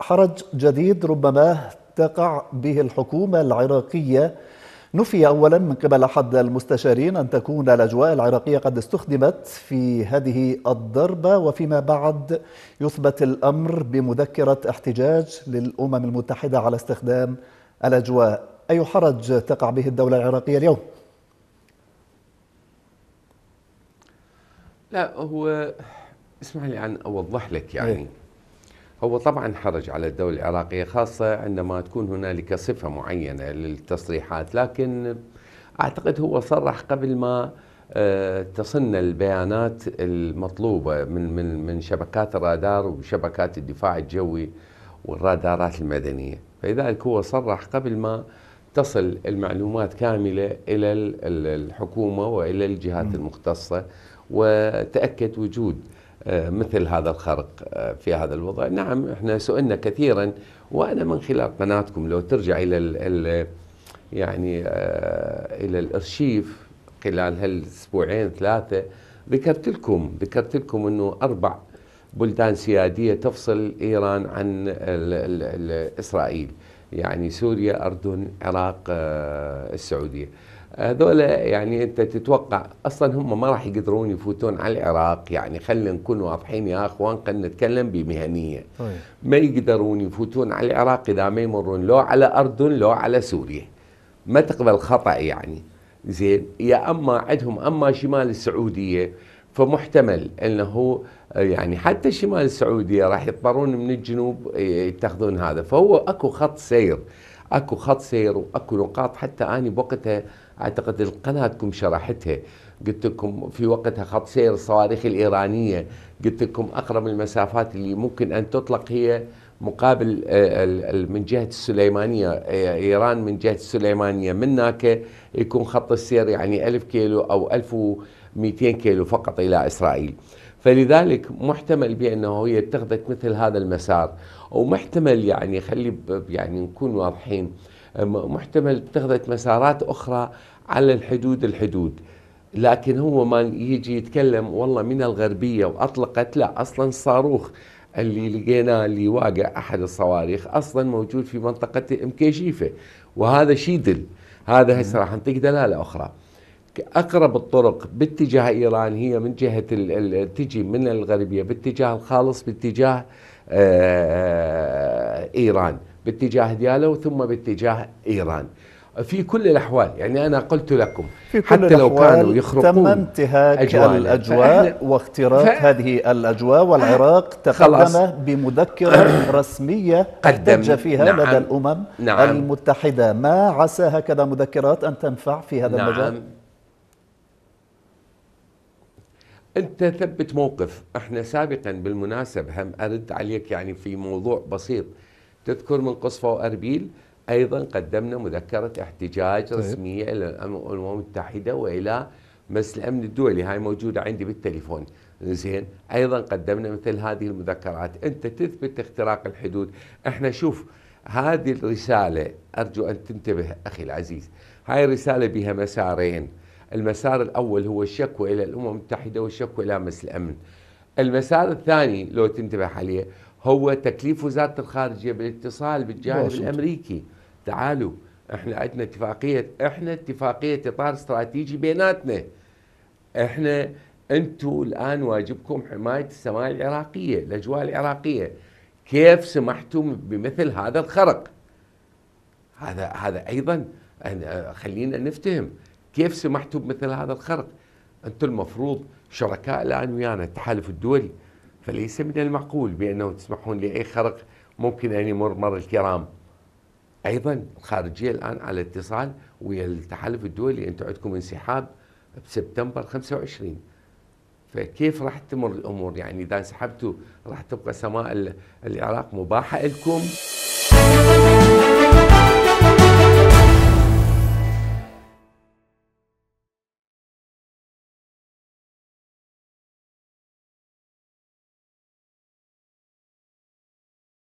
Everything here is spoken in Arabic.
حرج جديد ربما تقع به الحكومة العراقية نفي أولا من قبل أحد المستشارين أن تكون الأجواء العراقية قد استخدمت في هذه الضربة وفيما بعد يثبت الأمر بمذكرة احتجاج للأمم المتحدة على استخدام الأجواء أي حرج تقع به الدولة العراقية اليوم؟ لا هو اسمح لي أن أوضح لك يعني أيه. هو طبعا حرج على الدولة العراقية خاصة عندما تكون هنالك صفة معينة للتصريحات لكن أعتقد هو صرح قبل ما آه، تصلنا البيانات المطلوبة من من من شبكات الرادار وشبكات الدفاع الجوي والرادارات المدنية فلذلك هو صرح قبل ما تصل المعلومات كاملة إلى الحكومة وإلى الجهات المختصة وتأكد وجود آه، مثل هذا الخرق آه، في هذا الوضع نعم احنا سئلنا كثيرا وانا من خلال قناتكم لو ترجع الى الـ الـ يعني آه، الى الارشيف خلال هالاسبوعين ثلاثه ذكرت لكم ذكرت لكم انه اربع بلدان سياديه تفصل ايران عن الـ الـ الـ اسرائيل يعني سوريا اردن عراق آه، السعوديه هذول يعني انت تتوقع اصلا هم ما راح يقدرون يفوتون على العراق يعني خلينا نكون واضحين يا اخوان خلينا نتكلم بمهنيه طيب. ما يقدرون يفوتون على العراق اذا ما يمرون لو على اردن لو على سوريا ما تقبل خطا يعني زين يا اما عندهم اما شمال السعوديه فمحتمل انه آه، يعني حتى شمال السعوديه راح يضطرون من الجنوب آه، يتخذون هذا فهو اكو خط سير اكو خط سير واكو نقاط حتى اني بوقتها اعتقد القناتكم شرحتها قلت لكم في وقتها خط سير الصواريخ الايرانيه قلت لكم اقرب المسافات اللي ممكن ان تطلق هي مقابل آه، من جهه السليمانيه ايران من جهه السليمانيه من هناك يكون خط السير يعني 1000 كيلو او 1000 200 كيلو فقط إلى إسرائيل فلذلك محتمل بأنه هي اتخذت مثل هذا المسار ومحتمل يعني خلي يعني نكون واضحين محتمل اتخذت مسارات أخرى على الحدود الحدود لكن هو ما يجي يتكلم والله من الغربية وأطلقت لا أصلا الصاروخ اللي لقيناه اللي واقع أحد الصواريخ أصلا موجود في منطقة ام كيشيفه وهذا شيدل هذا هسه راح نعطيك دلالة أخرى اقرب الطرق باتجاه ايران هي من جهه ال ال تجي من الغربيه باتجاه الخالص باتجاه آه، ايران باتجاه ديالو ثم باتجاه ايران في كل الاحوال يعني انا قلت لكم في كل حتى لو كانوا يخرقون تم انتهاك أجوال الاجواء واختراق ف... هذه الاجواء والعراق تقدم بمذكره رسميه قدم فيها نعم لدى الامم نعم المتحده ما عسى هكذا مذكرات ان تنفع في هذا نعم المجال انت ثبت موقف احنا سابقا بالمناسبه هم ارد عليك يعني في موضوع بسيط تذكر من قصفه واربيل ايضا قدمنا مذكره احتجاج طيب. رسميه الى الامم المتحده والى مجلس الامن الدولي هاي موجوده عندي بالتليفون زين ايضا قدمنا مثل هذه المذكرات انت تثبت اختراق الحدود احنا شوف هذه الرساله ارجو ان تنتبه اخي العزيز هاي الرساله بها مسارين المسار الأول هو الشكوى إلى الأمم المتحدة والشكوى إلى مجلس الأمن المسار الثاني لو تنتبه عليه هو تكليف وزارة الخارجية بالاتصال بالجانب الأمريكي تعالوا احنا عندنا اتفاقية احنا اتفاقية اطار استراتيجي بيناتنا احنا انتم الان واجبكم حماية السماء العراقية الاجواء العراقية كيف سمحتم بمثل هذا الخرق هذا هذا ايضا آه، خلينا نفتهم كيف سمحتوا بمثل هذا الخرق أنتم المفروض شركاء الآن ويانا التحالف الدولي فليس من المعقول بأنه تسمحون لأي خرق ممكن أن يمر مر الكرام أيضا الخارجية الآن على اتصال ويا التحالف الدولي أنتم عندكم انسحاب بسبتمبر 25 فكيف راح تمر الامور يعني اذا انسحبتوا راح تبقى سماء العراق مباحه لكم